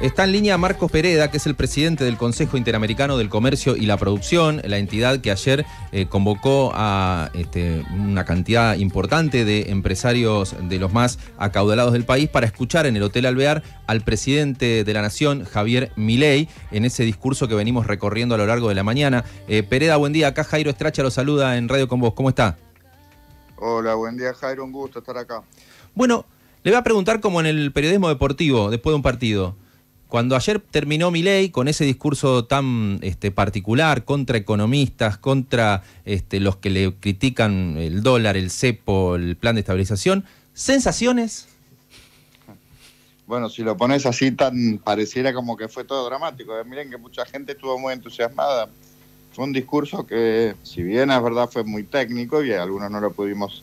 Está en línea Marcos Pereda, que es el presidente del Consejo Interamericano del Comercio y la Producción, la entidad que ayer eh, convocó a este, una cantidad importante de empresarios de los más acaudalados del país para escuchar en el Hotel Alvear al presidente de la Nación, Javier Milei, en ese discurso que venimos recorriendo a lo largo de la mañana. Eh, Pereda, buen día. Acá Jairo Estracha lo saluda en Radio con Vos. ¿Cómo está? Hola, buen día Jairo, un gusto estar acá. Bueno, le voy a preguntar como en el periodismo deportivo, después de un partido. Cuando ayer terminó Milei con ese discurso tan este, particular contra economistas, contra este, los que le critican el dólar, el cepo, el plan de estabilización, ¿sensaciones? Bueno, si lo pones así, tan pareciera como que fue todo dramático. Eh, miren que mucha gente estuvo muy entusiasmada. Fue un discurso que, si bien es verdad, fue muy técnico y algunos no lo pudimos,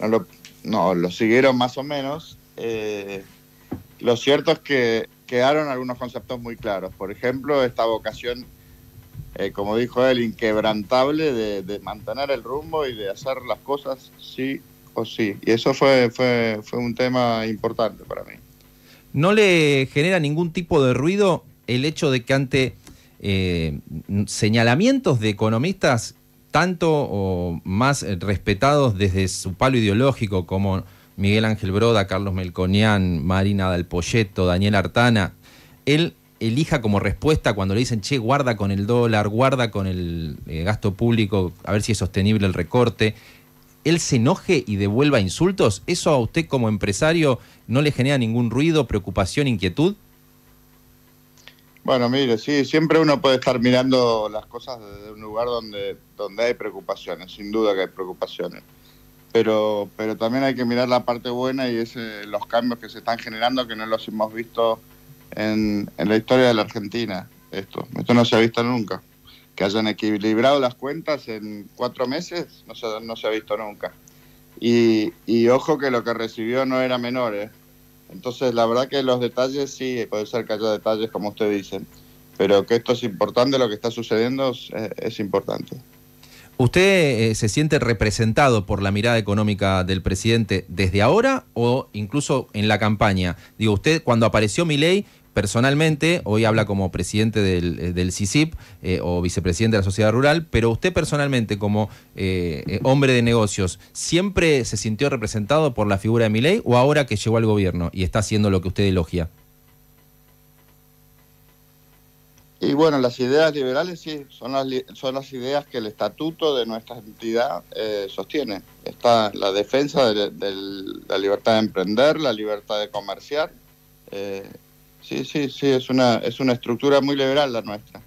no no, lo siguieron más o menos eh, lo cierto es que quedaron algunos conceptos muy claros. Por ejemplo, esta vocación, eh, como dijo él, inquebrantable de, mantener el rumbo y de hacer las cosas sí o sí. Y eso fue, fue, un tema importante para mí. ¿No le genera ningún tipo de ruido el hecho de que ante eh, señalamientos de economistas tanto o más respetados desde su palo ideológico como Miguel Ángel Broda, Carlos Melconian, Marina Poyeto, Daniel Artana, él elija como respuesta cuando le dicen, che, guarda con el dólar, guarda con el eh, gasto público, a ver si es sostenible el recorte, él se enoje y devuelva insultos, ¿eso a usted como empresario no le genera ningún ruido, preocupación, inquietud? Bueno, mire, sí, siempre uno puede estar mirando las cosas desde un lugar donde, donde hay preocupaciones, sin duda que hay preocupaciones pero, pero también hay que mirar la parte buena y es los cambios que se están generando que no los hemos visto en, en, la historia de la Argentina. Esto, esto no se ha visto nunca. Que hayan equilibrado las cuentas en cuatro meses no se, no se ha visto nunca. Y, y ojo que lo que recibió no era menor. ¿eh? Entonces, la verdad que los detalles sí, puede ser que haya detalles como usted dice, pero que esto es importante, lo que está sucediendo es importante. ¿Usted eh, se siente representado por la mirada económica del presidente desde ahora o incluso en la campaña? Digo, usted cuando apareció Milei, personalmente, hoy habla como presidente del, eh, del eh, o vicepresidente de la sociedad rural, pero usted personalmente como hombre de negocios, ¿siempre se sintió representado por la figura de Milei o ahora que llegó al gobierno y está haciendo lo que usted elogia? Y bueno, las ideas liberales sí, son las, son las ideas que el estatuto de nuestra entidad eh, sostiene. Está la defensa de, la libertad de emprender, la libertad de comerciar. Eh, sí, sí, sí, es una, es una estructura muy liberal la nuestra.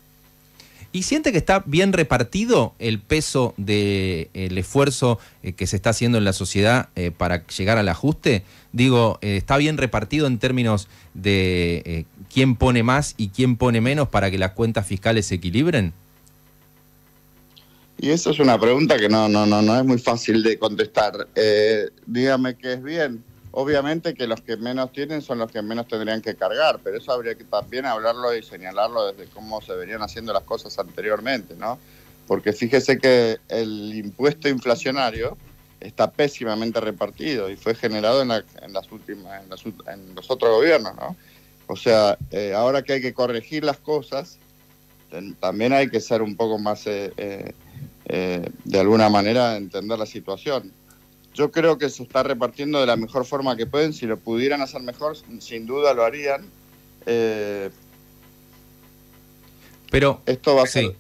¿Y siente que está bien repartido el peso del esfuerzo eh, que se está haciendo en la sociedad para llegar al ajuste? Digo, ¿está bien repartido en términos de quién pone más y quién pone menos para que las cuentas fiscales se equilibren? Y eso es una pregunta que no, no, no, no es muy fácil de contestar. Eh, dígame que es bien. Obviamente que los que menos tienen son los que menos tendrían que cargar, pero eso habría que también hablarlo y señalarlo desde cómo se venían haciendo las cosas anteriormente, ¿no? Porque fíjese que el impuesto inflacionario está pésimamente repartido y fue generado en, las últimas, en los otros gobiernos, ¿no? O sea, eh, ahora que hay que corregir las cosas, también hay que ser un poco más, eh, eh, de alguna manera, entender la situación. Yo creo que se está repartiendo de la mejor forma que pueden. Si lo pudieran hacer mejor, sin duda lo harían. Pero esto va a ser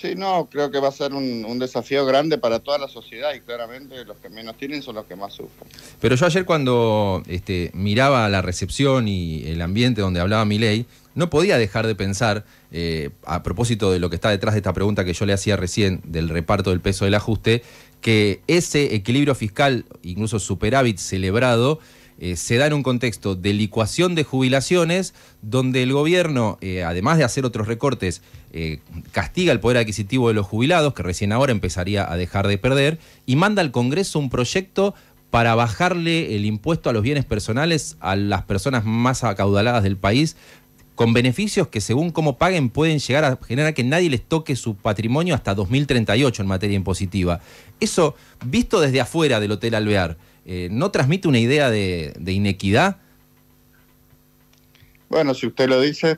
Sí, no, creo que va a ser un, desafío grande para toda la sociedad y claramente los que menos tienen son los que más sufren. Pero yo ayer cuando este, miraba la recepción y el ambiente donde hablaba mi ley, no podía dejar de pensar, eh, a propósito de lo que está detrás de esta pregunta que yo le hacía recién del reparto del peso del ajuste, que ese equilibrio fiscal, incluso superávit celebrado, eh, se da en un contexto de licuación de jubilaciones, donde el gobierno, eh, además de hacer otros recortes, eh, castiga el poder adquisitivo de los jubilados, que recién ahora empezaría a dejar de perder, y manda al Congreso un proyecto para bajarle el impuesto a los bienes personales a las personas más acaudaladas del país, con beneficios que según cómo paguen pueden llegar a generar que nadie les toque su patrimonio hasta 2038 en materia impositiva. Eso, visto desde afuera del Hotel Alvear, eh, ¿no transmite una idea de, inequidad? Bueno, si usted lo dice.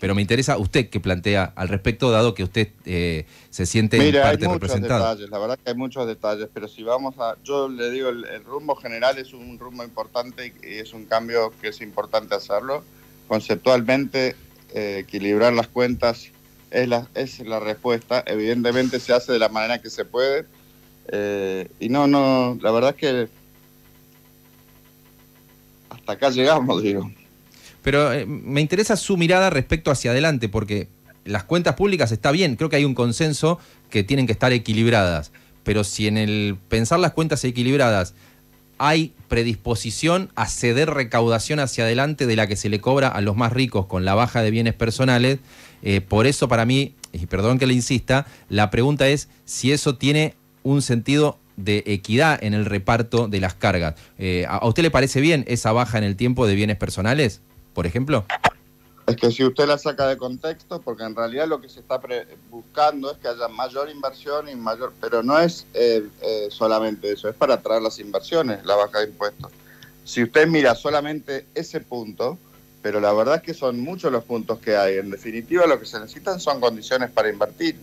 Pero me interesa usted que plantea al respecto, dado que usted eh, se siente Mira, hay muchos Detalles, la verdad que hay muchos detalles, pero si vamos a. Yo le digo, el, rumbo general es un rumbo importante y es un cambio que es importante hacerlo. Conceptualmente, eh, equilibrar las cuentas es es la respuesta. Evidentemente se hace de la manera que se puede eh, y no, no, la verdad es que hasta acá llegamos, digo. Pero eh, me interesa su mirada respecto hacia adelante, porque las cuentas públicas está bien, creo que hay un consenso que tienen que estar equilibradas, pero si en el pensar las cuentas equilibradas hay predisposición a ceder recaudación hacia adelante de la que se le cobra a los más ricos con la baja de bienes personales, eh, por eso para mí, y perdón que le insista, la pregunta es si eso tiene un sentido de equidad en el reparto de las cargas. Eh, ¿A usted le parece bien esa baja en el tiempo de bienes personales, por ejemplo? Es que si usted la saca de contexto, porque en realidad lo que se está buscando es que haya mayor inversión y mayor, pero no es eh, eh, solamente eso, es para atraer las inversiones, la baja de impuestos. Si usted mira solamente ese punto, pero la verdad es que son muchos los puntos que hay. En definitiva, lo que se necesitan son condiciones para invertir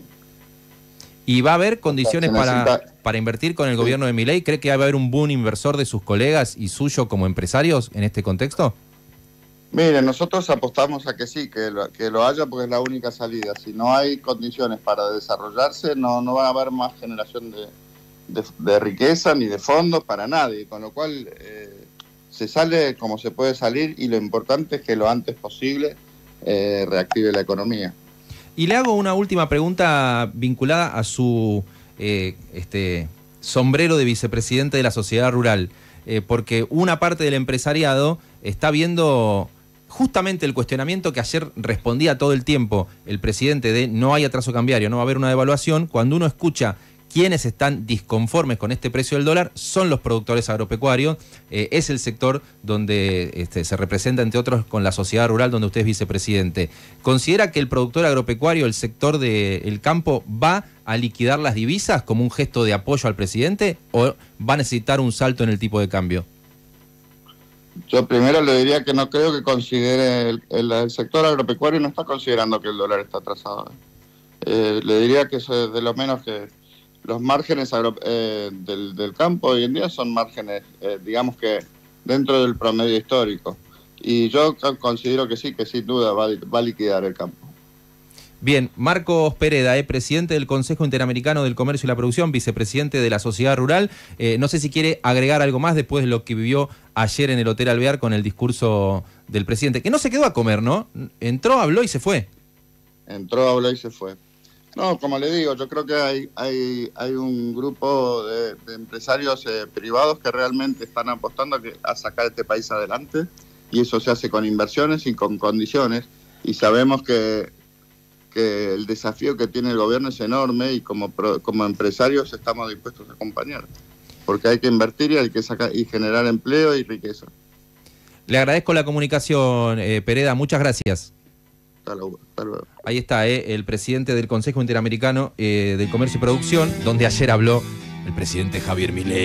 y va a haber condiciones para, para invertir con el gobierno de Miley? ¿Cree que va a haber un boom inversor de sus colegas y suyo como empresarios en este contexto? Mire, nosotros apostamos a que sí, que lo, que lo haya porque es la única salida. Si no hay condiciones para desarrollarse, no, no va a haber más generación de, riqueza ni de fondos para nadie. Con lo cual eh, se sale como se puede salir y lo importante es que lo antes posible eh, reactive la economía. Y le hago una última pregunta vinculada a su eh, este, sombrero de vicepresidente de la sociedad rural, eh, porque una parte del empresariado está viendo justamente el cuestionamiento que ayer respondía todo el tiempo el presidente de no hay atraso cambiario, no va a haber una devaluación, cuando uno escucha quienes están disconformes con este precio del dólar son los productores agropecuarios. Eh, es el sector donde este, se representa, entre otros, con la sociedad rural, donde usted es vicepresidente. ¿Considera que el productor agropecuario, el sector del campo, va a liquidar las divisas como un gesto de apoyo al presidente o va a necesitar un salto en el tipo de cambio? Yo primero le diría que no creo que considere, el, sector agropecuario no está considerando que el dólar está atrasado. Eh, le diría que eso es de lo menos que, los márgenes eh, del, campo hoy en día son márgenes, eh, digamos que dentro del promedio histórico. Y yo considero que sí, que sin duda va, a liquidar el campo. Bien, Marcos Pereda, eh, presidente del Consejo Interamericano del Comercio y la Producción, vicepresidente de la Sociedad Rural. Eh, no sé si quiere agregar algo más después de lo que vivió ayer en el Hotel Alvear con el discurso del presidente, que no se quedó a comer, ¿no? Entró, habló y se fue. Entró, habló y se fue. No, como le digo, yo creo que hay, hay, hay un grupo de, empresarios eh, privados que realmente están apostando a, que, a sacar este país adelante y eso se hace con inversiones y con condiciones y sabemos que, el desafío que tiene el gobierno es enorme y como, como empresarios estamos dispuestos a acompañar, porque hay que invertir y hay que sacar y generar empleo y riqueza. Le agradezco la comunicación, eh, Pereda, muchas gracias. Ahí está eh, el presidente del Consejo Interamericano eh, de Comercio y Producción, donde ayer habló el presidente Javier Milei.